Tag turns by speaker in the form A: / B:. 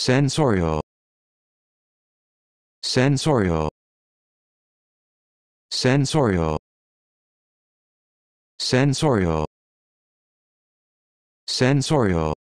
A: sensorial sensorial sensorial sensorial sensorial